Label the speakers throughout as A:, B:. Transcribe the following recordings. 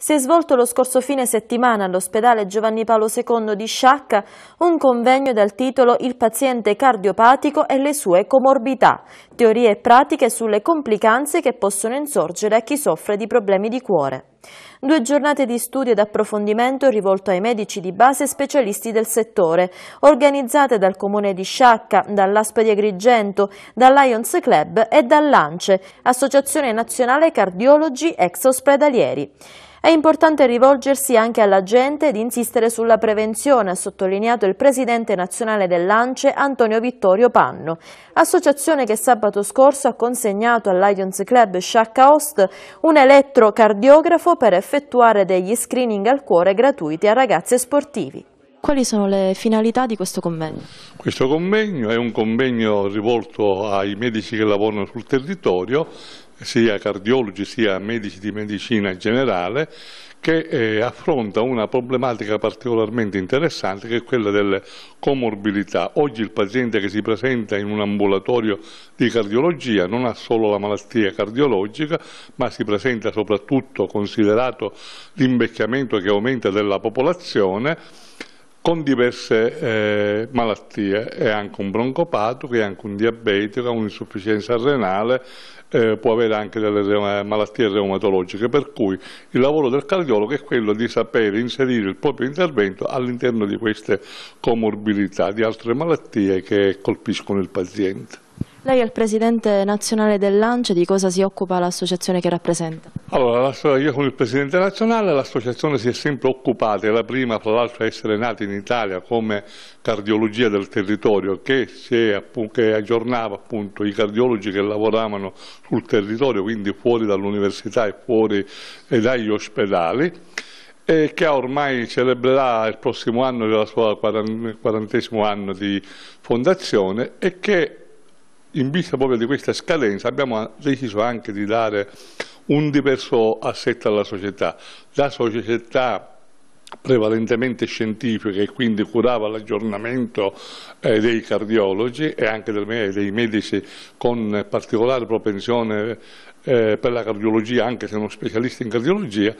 A: Si è svolto lo scorso fine settimana all'ospedale Giovanni Paolo II di Sciacca un convegno dal titolo Il paziente cardiopatico e le sue comorbità, teorie e pratiche sulle complicanze che possono insorgere a chi soffre di problemi di cuore. Due giornate di studio ed approfondimento rivolto ai medici di base e specialisti del settore, organizzate dal Comune di Sciacca, dall'Aspa di Agrigento, dal Lions Club e dall'ANCE, Associazione Nazionale Cardiologi Ex Ospedalieri. È importante rivolgersi anche alla gente ed insistere sulla prevenzione, ha sottolineato il presidente nazionale dell'ANCE Antonio Vittorio Panno, associazione che sabato scorso ha consegnato al Club Sciacca Host un elettrocardiografo per effettuare degli screening al cuore gratuiti a ragazze sportivi. Quali sono le finalità di questo convegno?
B: Questo convegno è un convegno rivolto ai medici che lavorano sul territorio sia cardiologi sia medici di medicina generale, che eh, affronta una problematica particolarmente interessante che è quella delle comorbilità. Oggi il paziente che si presenta in un ambulatorio di cardiologia non ha solo la malattia cardiologica, ma si presenta soprattutto, considerato l'invecchiamento che aumenta della popolazione, con diverse eh, malattie, è anche un broncopatico, è anche un diabetico, ha un'insufficienza renale, eh, può avere anche delle malattie reumatologiche, per cui il lavoro del cardiologo è quello di sapere inserire il proprio intervento all'interno di queste comorbilità, di altre malattie che colpiscono il paziente.
A: Lei
C: è il presidente nazionale dell'ANCE, di cosa si occupa l'associazione che rappresenta?
B: Allora, io sono il presidente nazionale, l'associazione si è sempre occupata, è la prima fra l'altro a essere nata in Italia come cardiologia del territorio, che, è, che aggiornava appunto i cardiologi che lavoravano sul territorio, quindi fuori dall'università e fuori e dagli ospedali e che ormai celebrerà il prossimo anno della sua quarantesimo anno di fondazione e che in vista proprio di questa scadenza abbiamo deciso anche di dare un diverso assetto alla società. La società prevalentemente scientifica e quindi curava l'aggiornamento eh, dei cardiologi e anche del, dei medici con particolare propensione eh, per la cardiologia, anche se uno specialista in cardiologia,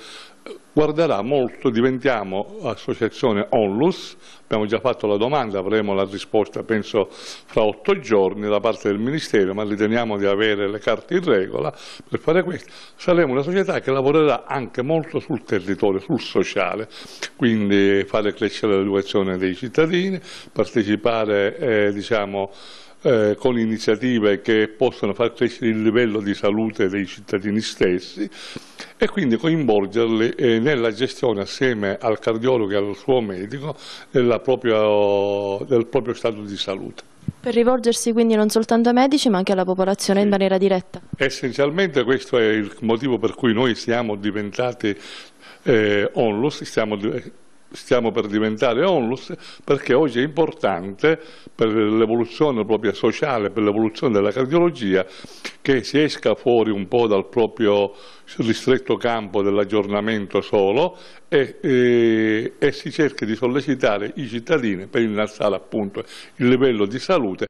B: guarderà molto, diventiamo associazione onlus, abbiamo già fatto la domanda, avremo la risposta penso fra otto giorni da parte del Ministero, ma riteniamo di avere le carte in regola per fare questo. Saremo una società che lavorerà anche molto sul territorio, sul sociale, quindi fare crescere l'educazione dei cittadini, partecipare eh, diciamo, eh, con iniziative che possono far crescere il livello di salute dei cittadini stessi e quindi coinvolgerli eh, nella gestione assieme al cardiologo e al suo medico propria, del proprio stato di salute.
C: Per rivolgersi quindi non soltanto ai medici ma anche alla popolazione sì. in maniera diretta?
B: Essenzialmente questo è il motivo per cui noi siamo diventati eh, onlus, stiamo diventando stiamo per diventare onlus perché oggi è importante per l'evoluzione propria sociale, per l'evoluzione della cardiologia che si esca fuori un po' dal proprio ristretto campo dell'aggiornamento solo e, e, e si cerchi di sollecitare i cittadini per innalzare appunto il livello di salute.